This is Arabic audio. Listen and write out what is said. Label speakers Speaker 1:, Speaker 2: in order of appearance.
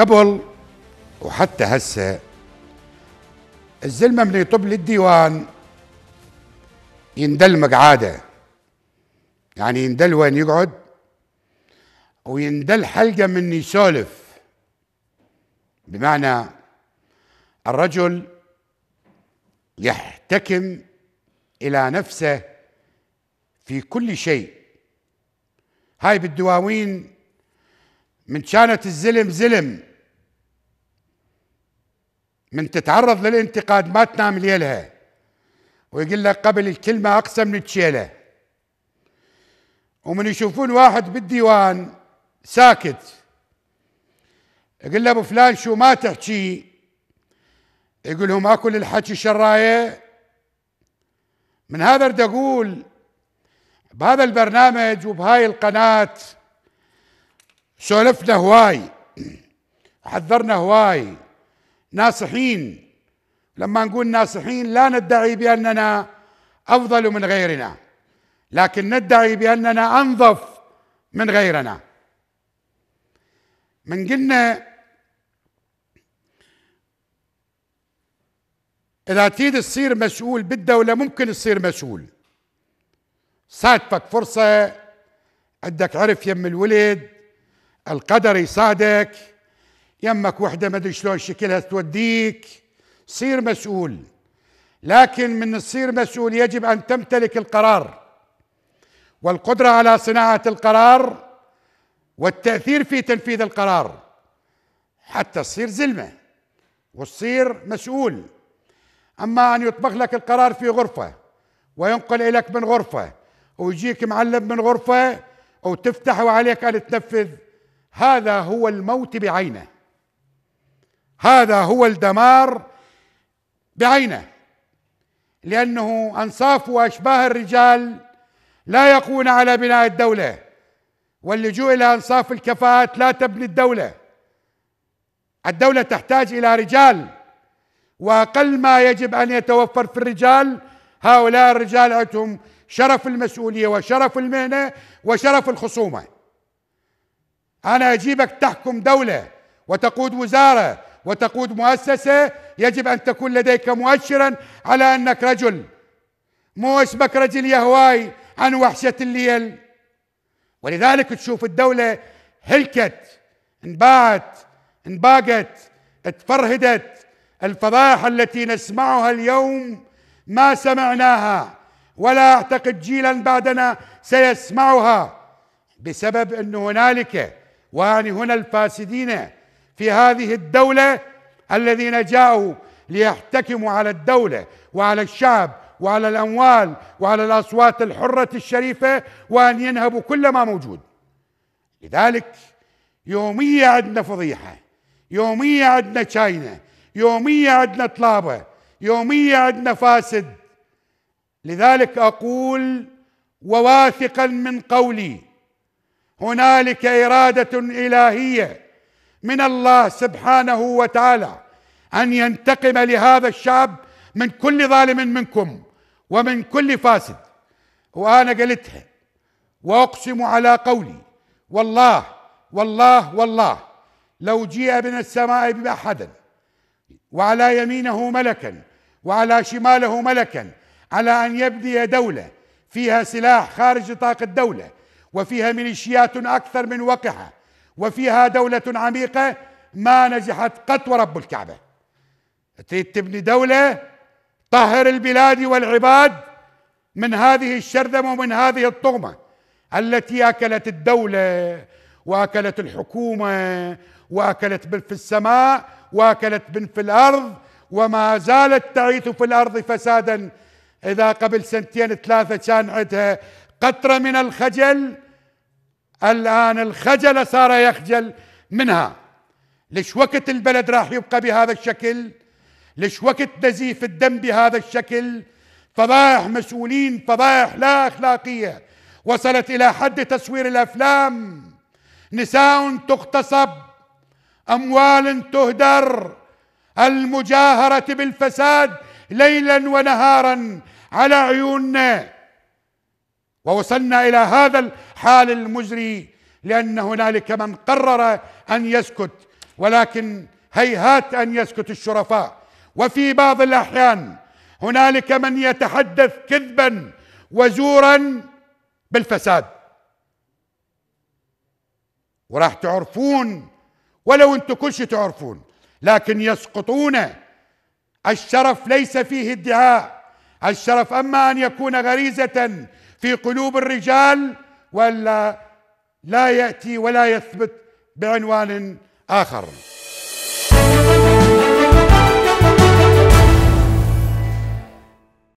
Speaker 1: قبل وحتى هسه الزلمه من يطب للديوان يندل مقعاده يعني يندل وين يقعد ويندل حلقه من يسولف بمعنى الرجل يحتكم الى نفسه في كل شيء هاي بالدواوين من كانت الزلم زلم من تتعرض للانتقاد ما تنام ليلها ويقول لك قبل الكلمة أقسم من الشيلة ومن يشوفون واحد بالديوان ساكت يقول له ابو فلان شو ما تحكي يقول لهم اكل الحكي شرايه من هذا اريد اقول بهذا البرنامج وبهاي القناه سولفنا هواي حذرنا هواي ناصحين لما نقول ناصحين لا ندعي باننا افضل من غيرنا لكن ندعي باننا انظف من غيرنا من قلنا اذا تريد تصير مسؤول بالدوله ممكن تصير مسؤول صادفك فرصه عندك عرف يم الولد القدر يصادك يمك وحده ما ادري شلون شكلها توديك صير مسؤول لكن من تصير مسؤول يجب ان تمتلك القرار والقدره على صناعه القرار والتاثير في تنفيذ القرار حتى تصير زلمه وتصير مسؤول اما ان يطبخ لك القرار في غرفه وينقل اليك من غرفه ويجيك معلم من غرفه وتفتح وعليك ان تنفذ هذا هو الموت بعينه هذا هو الدمار بعينه لانه انصاف واشباه الرجال لا يقون على بناء الدوله واللجوء الى انصاف الكفاءات لا تبني الدوله الدوله تحتاج الى رجال واقل ما يجب ان يتوفر في الرجال هؤلاء الرجال عندهم شرف المسؤوليه وشرف المهنه وشرف الخصومه انا اجيبك تحكم دوله وتقود وزاره وتقود مؤسسه يجب ان تكون لديك مؤشرا على انك رجل مو اسمك رجل يهواي عن وحشه الليل ولذلك تشوف الدوله هلكت انباعت انباقت اتفرهدت الفضائح التي نسمعها اليوم ما سمعناها ولا اعتقد جيلا بعدنا سيسمعها بسبب انه هنالك ويعني هنا الفاسدين في هذه الدولة الذين جاءوا ليحتكموا على الدولة وعلى الشعب وعلى الأموال وعلى الأصوات الحرة الشريفة وأن ينهبوا كل ما موجود لذلك يومية عندنا فضيحة يومية عندنا شاينة يومية عندنا طلابة يومية عندنا فاسد لذلك أقول وواثقا من قولي هنالك إرادة إلهية من الله سبحانه وتعالى ان ينتقم لهذا الشعب من كل ظالم منكم ومن كل فاسد وانا قلتها واقسم على قولي والله والله والله لو جيء من السماء بأحدا وعلى يمينه ملكا وعلى شماله ملكا على ان يبني دوله فيها سلاح خارج نطاق الدوله وفيها ميليشيات اكثر من وقحه وفيها دولة عميقة ما نجحت قط ورب الكعبة تريد تبني دولة طهر البلاد والعباد من هذه الشرذمة ومن هذه الطغمة التي أكلت الدولة وأكلت الحكومة وأكلت من في السماء وأكلت من في الأرض وما زالت تعيث في الأرض فسادا إذا قبل سنتين ثلاثة كان عندها قطرة من الخجل الآن الخجل صار يخجل منها ليش وقت البلد راح يبقى بهذا الشكل ليش وقت نزيف الدم بهذا الشكل فضائح مسؤولين فضائح لا أخلاقية وصلت إلى حد تصوير الأفلام نساء تغتصب أموال تهدر المجاهرة بالفساد ليلا ونهارا على عيوننا ووصلنا إلى هذا حال المجري لأن هنالك من قرر أن يسكت ولكن هيهات أن يسكت الشرفاء وفي بعض الأحيان هنالك من يتحدث كذبا وزورا بالفساد وراح تعرفون ولو انتم كل شيء تعرفون لكن يسقطون الشرف ليس فيه ادعاء الشرف اما ان يكون غريزه في قلوب الرجال ولا لا ياتي ولا يثبت بعنوان اخر